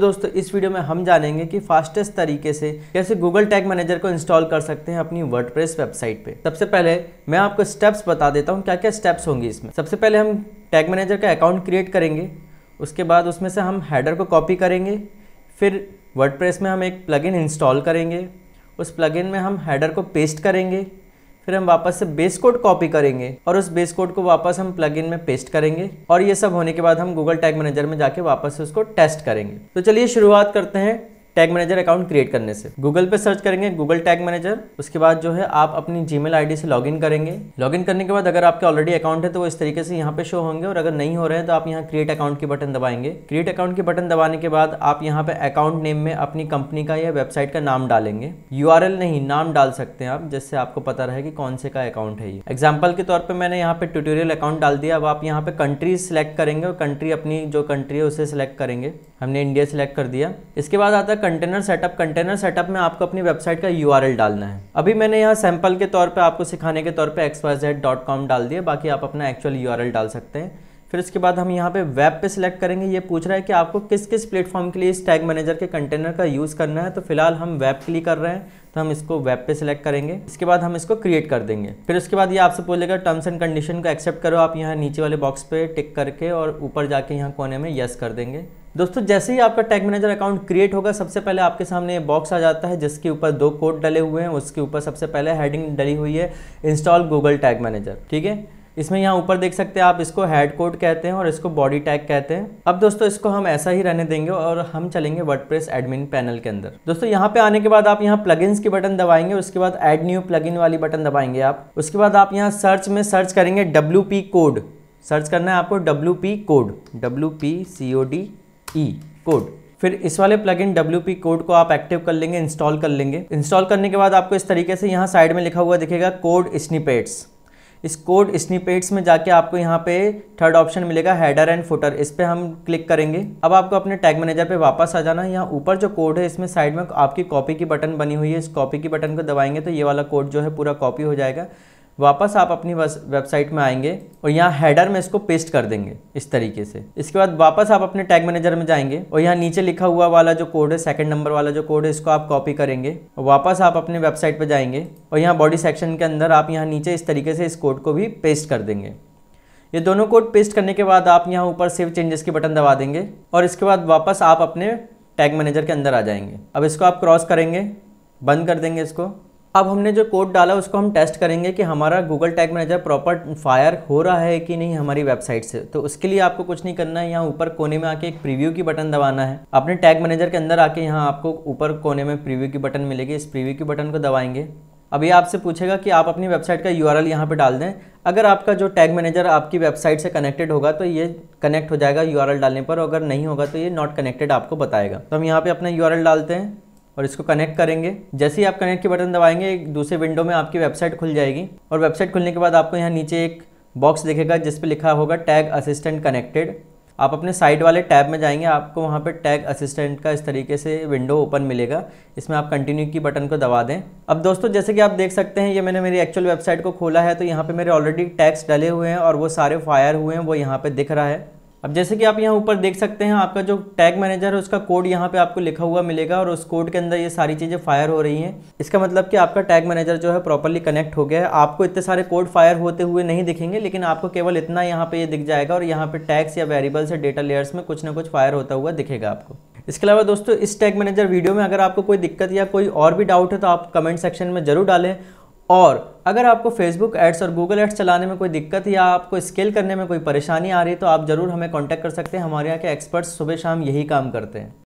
दोस्तों इस वीडियो में हम जानेंगे कि फास्टेस्ट तरीके से कैसे गूगल टैग मैनेजर को इंस्टॉल कर सकते हैं अपनी वर्डप्रेस वेबसाइट पे सबसे पहले मैं आपको स्टेप्स बता देता हूँ क्या क्या स्टेप्स होंगे इसमें सबसे पहले हम टैग मैनेजर का अकाउंट क्रिएट करेंगे उसके बाद उसमें से हम हैडर को कॉपी करेंगे फिर वर्ड में हम एक प्लग इंस्टॉल करेंगे उस प्लग में हम हैडर को पेस्ट करेंगे फिर हम वापस से बेस कोड कॉपी करेंगे और उस बेस कोड को वापस हम प्लग इन में पेस्ट करेंगे और ये सब होने के बाद हम गूगल टैग मैनेजर में जाके वापस से उसको टेस्ट करेंगे तो चलिए शुरुआत करते हैं टैग मैनेजर अकाउंट क्रिएट करने से गूगल पे सर्च करेंगे गूगल टैग मैनेजर उसके बाद जो है आप अपनी जी मेल से लॉगिन करेंगे लॉगिन करने के बाद अगर आपके ऑलरेडी अकाउंट है तो वो इस तरीके से यहाँ पे शो होंगे और अगर नहीं हो रहे हैं तो आप यहाँ क्रिएट अकाउंट के बटन दबाएंगे क्रिएट अकाउंट के बटन दबाने के बाद आप यहाँ पे अकाउंट नेम में अपनी कंपनी का या वेबसाइट का नाम डालेंगे यू नहीं नाम डाल सकते हैं आप जिससे आपको पता रहे कि कौन से का अकाउंट है ये एग्जाम्पल के तौर पर मैंने यहाँ पे ट्यूटोरियल अकाउंट डाल दिया अब आप यहाँ पे कंट्री सिलेक्ट करेंगे और कंट्री अपनी जो कंट्री है उसे सिलेक्ट करेंगे हमने इंडिया सेलेक्ट कर दिया इसके बाद आता है कंटेनर सेटअप कंटेनर सेटअप में आपको अपनी वेबसाइट का यू डालना है अभी मैंने यहाँ सैम्पल के तौर पर आपको सिखाने के तौर पर एक्स डाल दिया बाकी आप अपना एक्चुअल यू डाल सकते हैं फिर इसके बाद हम यहाँ पे वेब पे सिलेक्ट करेंगे ये पूछ रहा है कि आपको किस किस प्लेटफॉर्म के लिए इस टैग मैनेजर के कंटेनर का यूज़ करना है तो फिलहाल हम वेब के लिए कर रहे हैं तो हम इसको वेब पे सिलेक्ट करेंगे इसके बाद हम इसको क्रिएट कर देंगे फिर उसके बाद ये आपसे बोलेगा टर्म्स एंड कंडीशन को एक्सेप्ट करो आप यहाँ नीचे वाले बॉक्स पे टिक करके और ऊपर जाके यहाँ कोने में यस कर देंगे दोस्तों जैसे ही आपका टैग मैनेजर अकाउंट क्रिएट होगा सबसे पहले आपके सामने बॉक्स आ जाता है जिसके ऊपर दो कोड डले हुए हैं उसके ऊपर सबसे पहले हेडिंग डली हुई है इंस्टॉल गूगल टैग मैनेजर ठीक है इसमें यहाँ ऊपर देख सकते हैं आप इसको हेड कोड कहते हैं और इसको बॉडी टैग कहते हैं अब दोस्तों इसको हम ऐसा ही रहने देंगे और हम चलेंगे वर्डप्रेस एडमिन पैनल के अंदर दोस्तों यहाँ पे आने के बाद आप यहाँ प्लगइन्स की बटन दबाएंगे उसके बाद एड न्यू प्लगइन वाली बटन दबाएंगे आप उसके बाद आप यहाँ सर्च में सर्च करेंगे डब्ल्यू कोड सर्च करना है आपको W code W P C O D E code फिर इस वाले प्लगइन WP कोड को आप एक्टिव कर लेंगे इंस्टॉल कर लेंगे इंस्टॉल करने के बाद आपको इस तरीके से यहाँ साइड में लिखा हुआ दिखेगा कोड स्निपेट्स इस कोड स्निपेट्स में जाके आपको यहाँ पे थर्ड ऑप्शन मिलेगा हेडर एंड फुटर इस पर हम क्लिक करेंगे अब आपको अपने टैग मैनेजर पे वापस आ जाना है यहाँ ऊपर जो कोड है इसमें साइड में आपकी कॉपी की बटन बनी हुई है इस कॉपी की बटन को दबाएंगे तो ये वाला कोड जो है पूरा कॉपी हो जाएगा वापस आप अपनी वेबसाइट में आएंगे और यहाँ हेडर में इसको पेस्ट कर देंगे इस तरीके से इसके बाद वापस आप अपने टैग मैनेजर में जाएंगे और यहाँ नीचे लिखा हुआ वाला जो कोड है सेकंड नंबर वाला जो कोड है इसको आप कॉपी करेंगे और वापस आप अपने वेबसाइट पर जाएंगे और यहाँ बॉडी सेक्शन के अंदर आप यहाँ नीचे इस तरीके से इस कोड को भी पेस्ट कर देंगे ये दोनों कोड पेस्ट करने के बाद आप यहाँ ऊपर सेव चेंजेस के बटन दबा देंगे और इसके बाद वापस आप अपने टैग मैनेजर के अंदर आ जाएंगे अब इसको आप क्रॉस करेंगे बंद कर देंगे इसको अब हमने जो कोड डाला उसको हम टेस्ट करेंगे कि हमारा Google tag manager proper fire हो रहा है कि नहीं हमारी वेबसाइट से तो उसके लिए आपको कुछ नहीं करना है यहाँ ऊपर कोने में आके एक प्रीव्यू की बटन दबाना है अपने टैग मैनेजर के अंदर आके यहाँ आपको ऊपर कोने में प्रीव्यू की बटन मिलेगी इस प्रीव्यू की बटन को दबाएंगे अब ये आपसे पूछेगा कि आप अपनी वेबसाइट का यू आर यहाँ पर डाल दें अगर आपका जो टैग मैनेजर आपकी वेबसाइट से कनेक्टेड होगा तो ये कनेक्ट हो जाएगा यू डालने पर अगर नहीं होगा तो ये नॉट कनेक्टेड आपको बताएगा तो हम यहाँ पर अपना यू डालते हैं और इसको कनेक्ट करेंगे जैसे ही आप कनेक्ट के बटन दबाएंगे एक दूसरे विंडो में आपकी वेबसाइट खुल जाएगी और वेबसाइट खुलने के बाद आपको यहाँ नीचे एक बॉक्स दिखेगा जिस पर लिखा होगा टैग असिस्टेंट कनेक्टेड आप अपने साइड वाले टैब में जाएंगे आपको वहाँ पे टैग असिस्टेंट का इस तरीके से विंडो ओपन मिलेगा इसमें आप कंटिन्यू की बटन को दबा दें अब दोस्तों जैसे कि आप देख सकते हैं ये मैंने मेरी एक्चुअल वेबसाइट को खोला है तो यहाँ पे मेरे ऑलरेडी टैग्स डले हुए हैं और वो सारे फायर हुए हैं वो यहाँ पे दिख रहा है अब जैसे कि आप यहाँ ऊपर देख सकते हैं आपका जो टैग मैनेजर है उसका कोड यहाँ पे आपको लिखा हुआ मिलेगा और उस कोड के अंदर ये सारी चीज़ें फायर हो रही हैं इसका मतलब कि आपका टैग मैनेजर जो है प्रॉपरली कनेक्ट हो गया है आपको इतने सारे कोड फायर होते हुए नहीं दिखेंगे लेकिन आपको केवल इतना यहाँ पे ये यह दिख जाएगा और यहाँ पे टैग्स या वेरिएबल्स या डेटा लेयर्स में कुछ ना कुछ फायर होता हुआ दिखेगा आपको इसके अलावा दोस्तों इस टैग मैनेजर वीडियो में अगर आपको कोई दिक्कत या कोई और भी डाउट है तो आप कमेंट सेक्शन में जरूर डालें और अगर आपको फेसबुक एड्स और गूगल एड्स चलाने में कोई दिक्कत या आपको स्केल करने में कोई परेशानी आ रही है तो आप ज़रूर हमें कॉन्टैक्ट कर सकते हैं हमारे यहाँ के एक्सपर्ट्स सुबह शाम यही काम करते हैं